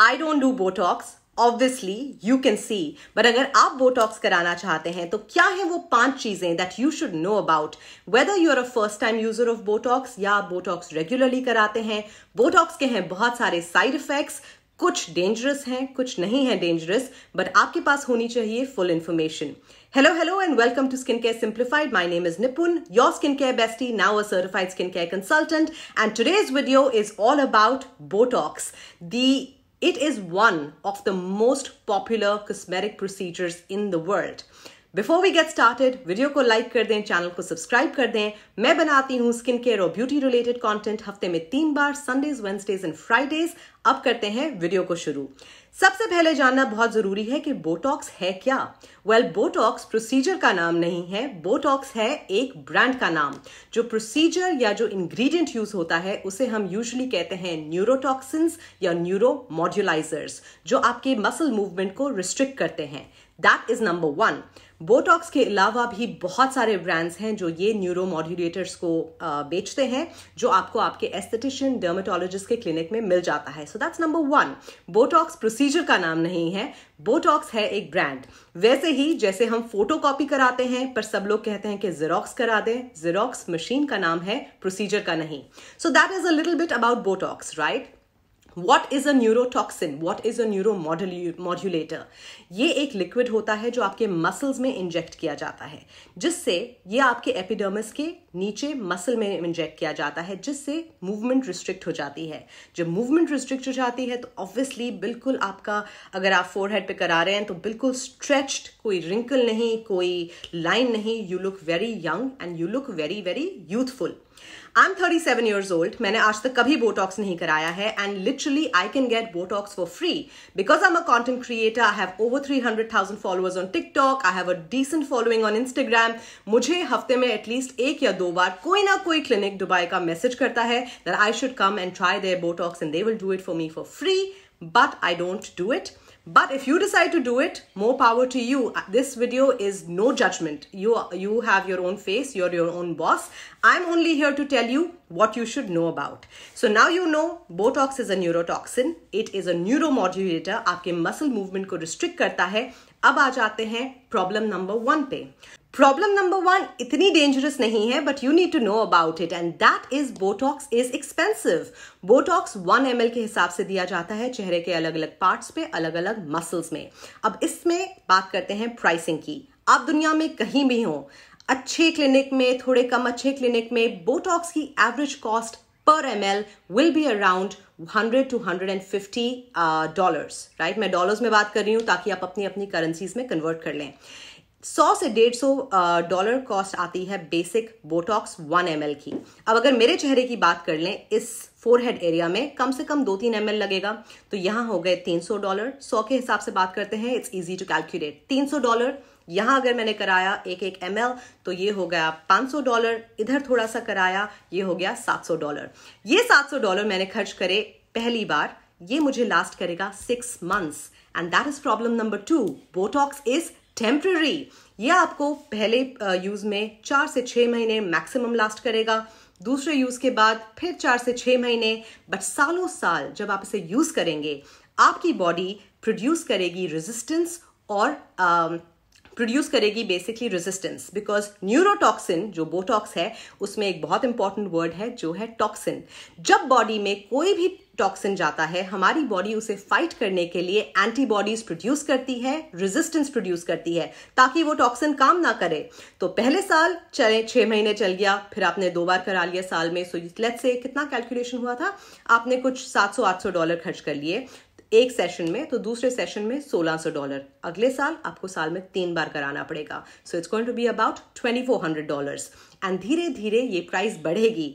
I don't do botox obviously you can see but अगर आप Botox कराना चाहते हैं तो क्या है वो पांच चीजें that you should know about whether you're a first time user of botox या आप बोटॉक्स रेगुलरली कराते हैं बोटॉक्स के हैं बहुत सारे साइड इफेक्ट्स कुछ डेंजरस हैं कुछ नहीं है डेंजरस बट आपके पास होनी चाहिए full information Hello, hello, and welcome to Skincare Simplified. My name is Nipun, your skincare bestie, now a certified skincare consultant. And today's video is all about Botox, the It is one of the most popular cosmetic procedures in the world. Before we get started video को like कर दें channel को subscribe कर दें मैं बनाती हूँ skin care और ब्यूटी रिलेटेड कंटेंट हफ्ते में तीन बार संडेज वेंसडेज एंड फ्राइडेज अब करते हैं वीडियो को शुरू सबसे पहले जानना बहुत जरूरी है कि बोटॉक्स है क्या वेल well, बोटॉक्स प्रोसीजर का नाम नहीं है बोटॉक्स है एक ब्रांड का नाम जो प्रोसीजर या जो इंग्रेडिएंट यूज होता है उसे हम यूजुअली कहते हैं न्यूरोटॉक्सिन्स या न्यूरोमोड्यूलाइजर्स जो आपके मसल मूवमेंट को रिस्ट्रिक्ट करते हैं that is number one Botox के अलावा भी बहुत सारे ब्रांड्स हैं जो ये न्यूरो मॉड्यूलेटर्स को बेचते हैं जो आपको आपके एस्थेटिशियन डर्मेटोलॉजिस्ट के क्लिनिक में मिल जाता है so that's number one Botox procedure का नाम नहीं है बोटॉक्स है एक ब्रांड वैसे ही जैसे हम फोटो कॉपी कराते हैं पर सब लोग कहते हैं कि जेरोक्स करा दें जेरोक्स मशीन का नाम है प्रोसीजर का नहीं so that is a little bit about Botox right what is a neurotoxin what is a neuromodulator ये एक लिक्विड होता है जो आपके मसल्स में इंजेक्ट किया जाता है जिससे ये आपके एपिडर्मिस के नीचे मसल में इंजेक्ट किया जाता है जिससे मूवमेंट रिस्ट्रिक्ट हो जाती है जब मूवमेंट रिस्ट्रिक्ट हो जाती है तो ऑब्वियसली बिल्कुल आपका अगर आप फोर हेड पे करा रहे हैं तो बिल्कुल स्ट्रेच्ड कोई रिंकल नहीं कोई लाइन नहीं you look very young and you look very very youthful I am thirty seven years old मैंने आज तक कभी बोटॉक्स नहीं कराया है and literally I can get Botox for free because I am a content creator I have over three hundred thousand followers on TikTok I have a decent following on Instagram मुझे हफ्ते में at least एक या दो बार कोई ना कोई clinic Dubai का मैसेज करता है that I should come and try their Botox and they will do it for me for free but I don't do it But if you decide to do it, more power to you. Uh, this video is no judgment. You, you have your own face, you're your own boss. I'm only here to tell you what you should know about. So now you know Botox is a neurotoxin. It is a neuromodulator. आपके muscle movement को restrict करता है. अब आ जाते हैं problem number one पे. Problem number one इतनी dangerous नहीं है but you need to know about it and that is Botox is expensive Botox one M के हिसाब से दिया जाता है चेहरे के अलग अलग पार्ट्स पे अलग अलग मसल्स में अब इसमें बात करते हैं प्राइसिंग की आप दुनिया में कहीं भी हो अच्छे क्लिनिक में थोड़े कम अच्छे क्लिनिक में बोटॉक्स की एवरेज कॉस्ट पर per will be around hundred to hundred and dollars dollar right मैं डॉलर्स में बात कर रही हूं ताकि आप अपनी अपनी करेंसीज में कन्वर्ट कर लें सौ से डेढ़ सौ डॉलर कॉस्ट आती है बेसिक बोटॉक्स वन एम की अब अगर मेरे चेहरे की बात कर लें इस फोरहेड एरिया में कम से कम दो तीन एम लगेगा तो यहां हो गए तीन सौ डॉलर सौ के हिसाब से बात करते हैं इट्स इजी टू कैलकुलेट तीन सौ डॉलर यहां अगर मैंने कराया एक एक एम तो ये हो गया 500 डॉलर इधर थोड़ा सा कराया ये हो गया 700 डॉलर ये 700 डॉलर मैंने खर्च करे पहली बार ये मुझे लास्ट करेगा six months and that is problem number two Botox is temporary ये आपको पहले यूज़ में चार से छह महीने मैक्सिमम लास्ट करेगा दूसरे यूज़ के बाद फिर चार से छह महीने बट सालों साल जब आप इसे यूज़ करेंगे आपकी बॉडी प्रोड्यूस करेगी रेजिस्टेंस और uh, प्रोड्यूस करेगी बेसिकली रेजिस्टेंस बिकॉज न्यूरोटॉक्सिन जो बोटॉक्स है उसमें एक बहुत इंपॉर्टेंट वर्ड है जो है टॉक्सिन जब बॉडी में कोई भी टॉक्सिन जाता है हमारी बॉडी उसे फाइट करने के लिए एंटीबॉडीज प्रोड्यूस करती है रेजिस्टेंस प्रोड्यूस करती है ताकि वो टॉक्सिन काम ना करे तो पहले साल चले छह महीने चल गया फिर आपने दो बार करा लिया साल में सो लेट्स से कितना कैलकुलेशन हुआ था आपने कुछ 700-800 डॉलर खर्च कर लिए एक सेशन में तो दूसरे सेशन में 1600 डॉलर अगले साल आपको साल में तीन बार कराना पड़ेगा so it's going to be about 2400 dollars and धीरे धीरे ये प्राइस बढ़ेगी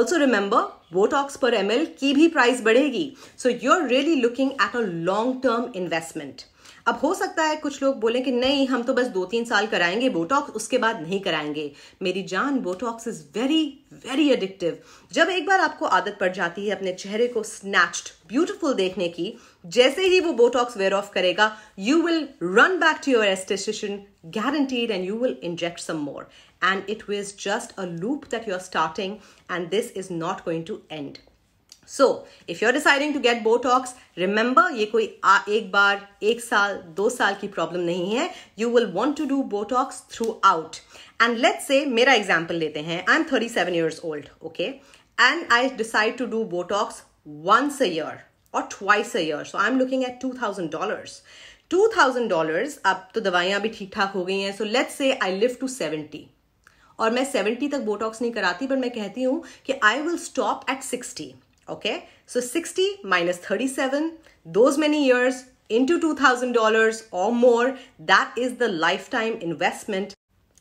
ऑल्सो रिमेंबर बोटॉक्स पर एम की भी प्राइस बढ़ेगी so you are really looking at a long term investment अब हो सकता है कुछ लोग बोले कि नहीं हम तो बस दो तीन साल कराएंगे बोटॉक्स उसके बाद नहीं कराएंगे मेरी जान Botox is very very addictive जब एक बार आपको आदत पड़ जाती है अपने चेहरे को स्नैच्ड ब्यूटीफुल देखने की जैसे ही वो बोटॉक्स वेयर ऑफ करेगा you will run back to your guaranteed and you will inject some more and it it just a loop that you are starting and this is not going to end so if you are deciding to get Botox remember ये कोई आ, एक बार एक साल दो साल की problem नहीं है you will want to do Botox throughout and let say मेरा एग्जाम्पल लेते हैं I am thirty seven years old okay and I decide to do Botox once a year और twice a year so I am looking at two thousand dollars two thousand dollars अब तो दवाइयां भी ठीक ठाक हो गई हैं सो लेट्स से आई लिव टू सेवेंटी और मैं सेवेंटी तक बोटॉक्स नहीं कराती बट मैं कहती हूँ कि I will stop at sixty Okay, so 60 minus 37, those many years into $2,000 or more, that is the lifetime investment.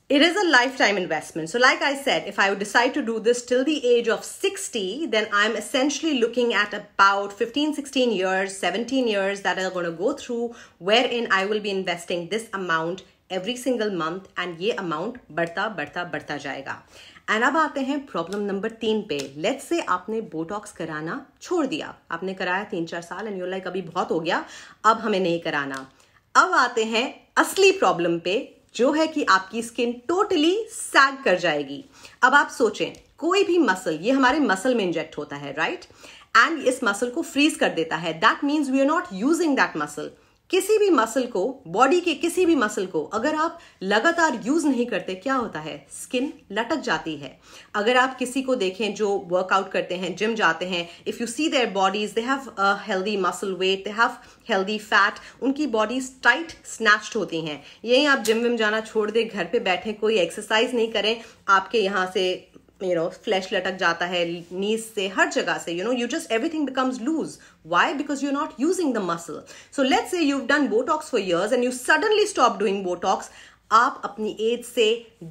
It is a lifetime investment. So like I said, if I would decide to do this till the age of 60, then I'm essentially looking at about 15, 16 years, 17 years that are going to go through wherein I will be investing this amount every single month and ye amount barta barta barta jayega. And अब आते हैं problem number तीन पे late से आपने Botox कराना छोड़ दिया आपने कराया तीन चार साल एंड यूर लाइक अभी बहुत हो गया अब हमें नहीं कराना अब आते हैं असली प्रॉब्लम पे जो है कि आपकी स्किन टोटली सैग कर जाएगी अब आप सोचें कोई भी मसल ये हमारे मसल में इंजेक्ट होता है राइट right? एंड इस मसल को फ्रीज कर देता है that means we are not using that muscle किसी भी मसल को बॉडी के किसी भी मसल को अगर आप लगातार यूज नहीं करते क्या होता है स्किन लटक जाती है अगर आप किसी को देखें जो वर्कआउट करते हैं जिम जाते हैं if you see their bodies they have healthy muscle weight they have healthy fat उनकी बॉडीज टाइट स्नैच्ड होती हैं यही आप जिम विम जाना छोड़ दें घर पे बैठे कोई एक्सरसाइज नहीं करें आपके यहाँ से यू नो फ्लैश लटक जाता है नीज से हर जगह से you know you just everything becomes loose why because you not using the muscle so let say you done Botox for years and you suddenly stop doing Botox आप अपनी as से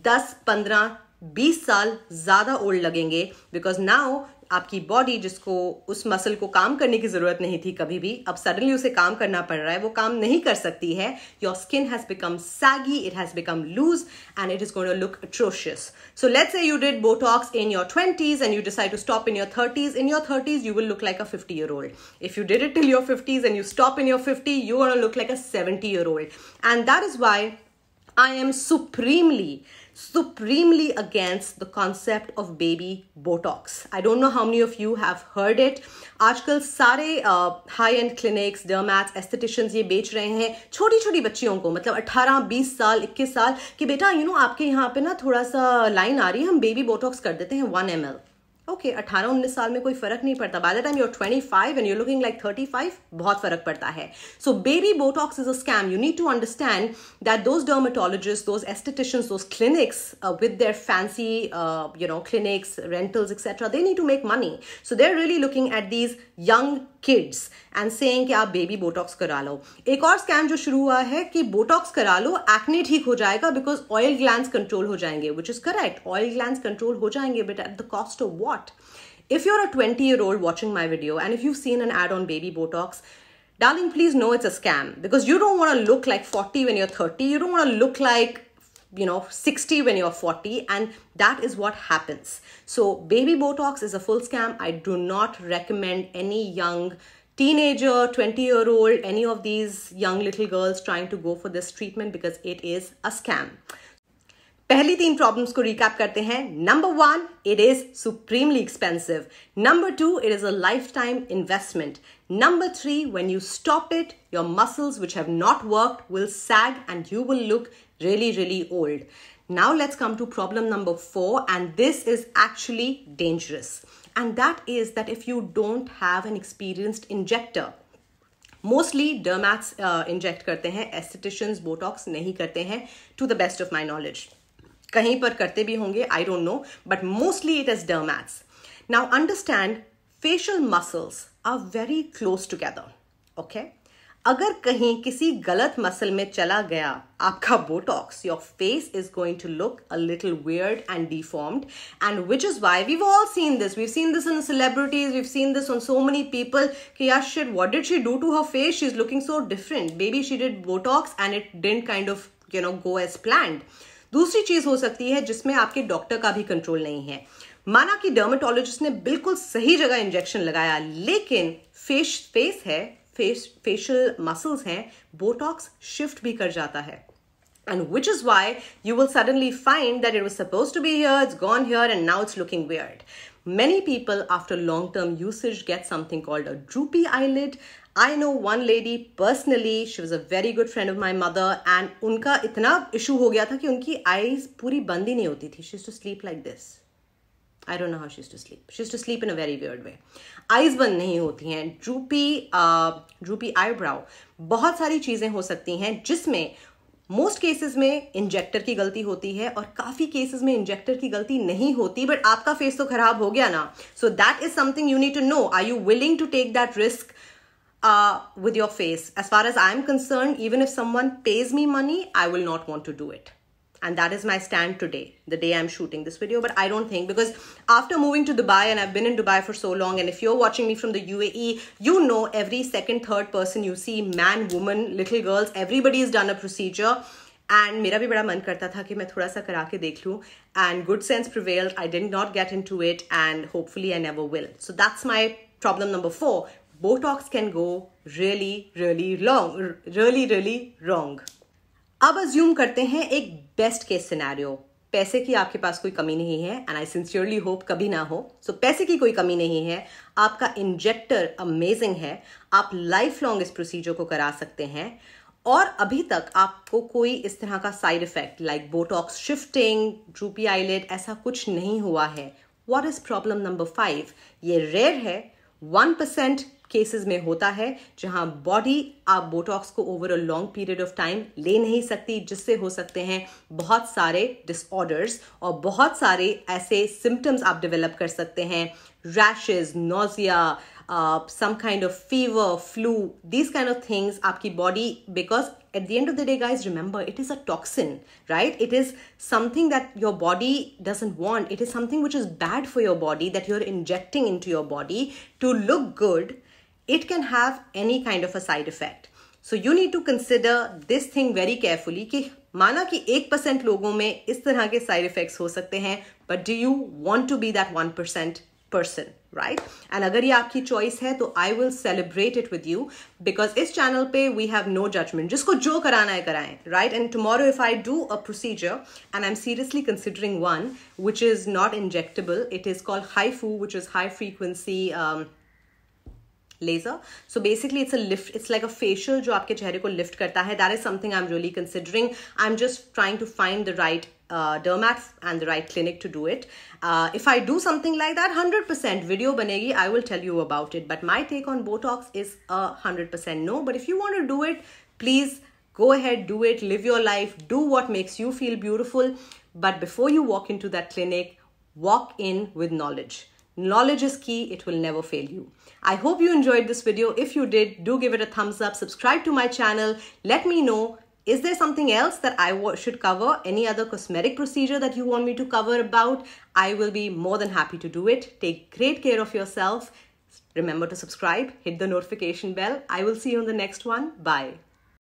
दस पंद्रह बीस साल ज्यादा ओल्ड लगेंगे बिकॉज नाउ आपकी बॉडी जिसको उस मसल को काम करने की जरूरत नहीं थी कभी भी अब सडनली उसे काम करना पड़ रहा है वो काम नहीं कर सकती है your skin has become saggy it has become loose and it is going to look atrocious so let's say you did Botox in your twenties and you decide to stop in your thirties in your thirties you will look like a fifty year old if you did it till your fifties and you stop in your fifty you want look like a seventy year old and that is why I am supremely supremely against the concept of baby Botox. I don't know how many of you have heard it. आजकल सारे high end clinics dermats aestheticians ये बेच रहे हैं छोटी छोटी बच्चियों को मतलब 18, 20 साल 21 साल कि बेटा यू you नो know, आपके यहाँ पे ना थोड़ा सा लाइन आ रही है हम बेबी बोटॉक्स कर देते हैं वन एम एल ओके अठारह उन्नीस साल में कोई फर्क नहीं पड़ता by the time you're twenty five and you're looking like thirty five बहुत फर्क पड़ता है so baby Botox is a scam you need to understand that those dermatologist those aestheticians those clinics with their fancy you know clinics rentals etcetera they need to make money so they are really looking at these young kids and saying कि आप baby Botox करा लो एक और scam जो शुरू हुआ है कि बोटॉक्स करा लो एक्ने ठीक हो जाएगा बिकॉज ऑयल ग्लैंड कंट्रोल हो जाएंगे which is correct oil gland control हो जाएंगे but at the cost of what if you are a twenty year old watching my video and if you seen an ad on baby Botox darling please no it's a scam because you don't want look like forty one you're thirty you don't want look like you know 60 when you're 40 and that is what happens so baby botox is a full scam i do not recommend any young teenager 20 year old any of these young little girls trying to go for this treatment because it is a scam पहली तीन problems को recap करते हैं number one it is supremely expensive number two it is a lifetime investment number three when you stop it your muscles which have not work will sag and you will look really, really old. Now let's come to problem number four, and this is actually dangerous. And that is that if you don't have an experienced injector, mostly dermats uh, inject करते हैं एस्थेटिशियंस Botox नहीं करते हैं the best of my knowledge. कहीं पर करते भी होंगे I don't know, but mostly it is डर्मैट्स Now understand, facial muscles are very close together okay अगर कहीं किसी गलत मसल में चला गया आपका Botox your face is going to look a little weird and deformed and which is why we all seen this we've seen this in celebrities we've seen this on so many people कि यार shit what did she do to her face she is looking so different baby she did Botox and it didn't kind of you know go as plan दूसरी चीज हो सकती है जिसमें आपके doctor का भी कंट्रोल नहीं है माना कि डर्मेटोलॉजिस्ट ने बिल्कुल सही जगह इंजेक्शन लगाया लेकिन फेस फेस है फेस फेशियल मसल्स हैं बोटॉक्स शिफ्ट भी कर जाता है and which is why you will suddenly find that it was supposed to be here, it's gone here, and now it's looking weird. Many people, after long term usage, get something called a droopy eyelid. I know one lady personally, she was a very good friend of my mother, and उनका इतना issue हो गया था कि उनकी eyes पूरी बंद ही नहीं होती थी. She used to sleep like this. I don't know how is to sleep is to sleep in a very weird way eyes बंद नहीं होती हैं ड्रूपी ड्रूपी आईब्राउ बहुत सारी चीज़ें हो सकती हैं जिसमें मोस्ट केसेस में इंजेक्टर की गलती होती है और काफ़ी केसेस में इंजेक्टर की गलती नहीं होती बट आपका फेस तो खराब हो गया ना so that is something you need to know are you willing to take that risk with your face as far as I am concern even if someone pays me money I will not want to do it and that is my stand today the day i'm shooting this video but i don't think because after moving to dubai and i've been in dubai for so long and if you're watching me from the uae you know every second third person you see man woman little girls everybody has done a procedure And मेरा भी बड़ा मन करता था कि मैं थोड़ा सा करा के देख लूँ and good sense prevail I didn't not get into it and hopefully I never will so that's my problem number four Botox can really really really really really really अब अज्यूम करते हैं एक best case scenario पैसे की आपके पास कोई कमी नहीं है एंड आई सिंसियरली होप कभी ना हो सो so, पैसे की कोई कमी नहीं है आपका इंजेक्टर अमेजिंग है आप लाइफ लॉन्ग इस प्रोसीजर को करा सकते हैं और अभी तक आपको कोई इस तरह का side effect like Botox shifting droopy eyelid ऐसा कुछ नहीं हुआ है what is problem number five ये रेयर है वन परसेंट केसेस में होता है जहां बॉडी आप बोटॉक्स को over a long period of time ले नहीं सकती जिससे हो सकते हैं बहुत सारे डिसऑर्डर्स और बहुत सारे ऐसे सिम्टम्स आप डेवलप कर सकते हैं rashes nausea some kind of fever flu these kind of things आपकी body because at the end of the day guys remember it is a toxin right it is something that your body doesn't want it is something which is bad for your body that you are injecting into your body to look good it can have any kind of a side effect. So you need to consider this thing very carefully कि माना कि एक percent लोगों में इस तरह के side effect हो सकते हैं but do you want to be that one percent person right and अगर ये आपकी चॉइस है तो I will celebrate it with you because इस चैनल पे वी हैव नो जजमेंट जिसको जो कराना है कराएं right and tomorrow if I do a procedure and I am seriously considering one which is not injectable it is called HIFU which is high frequency laser so basically it's a lift it's like a facial जो आपके चेहरे को lift करता है that is something I am really considering I am just trying to find the right dermats and the right clinic to do it if I do something like that hundred percent video बनेगी I will tell you about it but my take on botox is a hundred percent no but if you want to do it please go ahead do it live your life do what makes you feel beautiful but before you walk into that clinic walk in with knowledge Knowledge is key, it will never fail you. I hope you enjoyed this video. If you did, do give it a thumbs up, subscribe to my channel. Let me know, is there something else that I should cover? Any other cosmetic procedure that you want me to cover about? I will be more than happy to do it. Take great care of yourself. Remember to subscribe, hit the notification bell. I will see you on the next one. Bye.